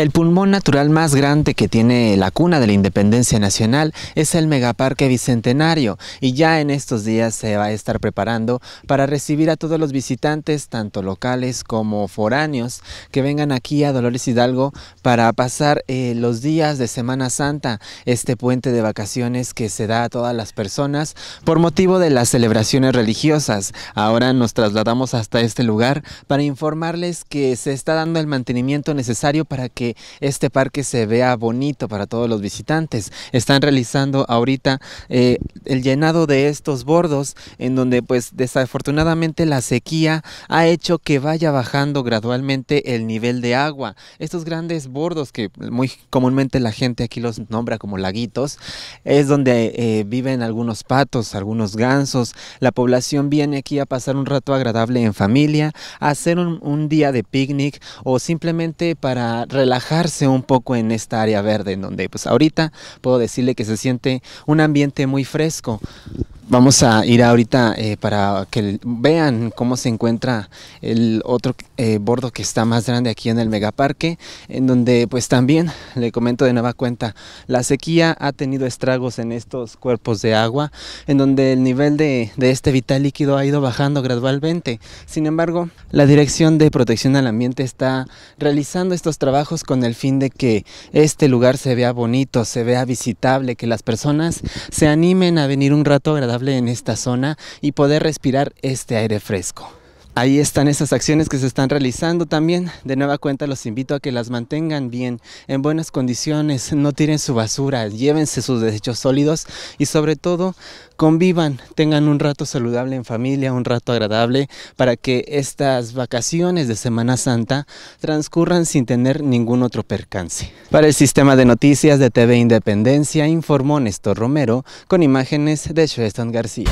El pulmón natural más grande que tiene la cuna de la independencia nacional es el Megaparque Bicentenario y ya en estos días se va a estar preparando para recibir a todos los visitantes, tanto locales como foráneos, que vengan aquí a Dolores Hidalgo para pasar eh, los días de Semana Santa, este puente de vacaciones que se da a todas las personas por motivo de las celebraciones religiosas. Ahora nos trasladamos hasta este lugar para informarles que se está dando el mantenimiento necesario para que este parque se vea bonito para todos los visitantes. Están realizando ahorita eh, el llenado de estos bordos en donde pues desafortunadamente la sequía ha hecho que vaya bajando gradualmente el nivel de agua. Estos grandes bordos que muy comúnmente la gente aquí los nombra como laguitos, es donde eh, viven algunos patos, algunos gansos. La población viene aquí a pasar un rato agradable en familia, a hacer un, un día de picnic o simplemente para relajar relajarse un poco en esta área verde en donde pues ahorita puedo decirle que se siente un ambiente muy fresco. Vamos a ir ahorita eh, para que vean cómo se encuentra el otro eh, bordo que está más grande aquí en el megaparque, en donde pues también, le comento de nueva cuenta, la sequía ha tenido estragos en estos cuerpos de agua, en donde el nivel de, de este vital líquido ha ido bajando gradualmente. Sin embargo, la Dirección de Protección al Ambiente está realizando estos trabajos con el fin de que este lugar se vea bonito, se vea visitable, que las personas se animen a venir un rato agradable en esta zona y poder respirar este aire fresco. Ahí están esas acciones que se están realizando también. De nueva cuenta los invito a que las mantengan bien, en buenas condiciones, no tiren su basura, llévense sus desechos sólidos y sobre todo convivan, tengan un rato saludable en familia, un rato agradable para que estas vacaciones de Semana Santa transcurran sin tener ningún otro percance. Para el sistema de noticias de TV Independencia informó Néstor Romero con imágenes de Sheston García.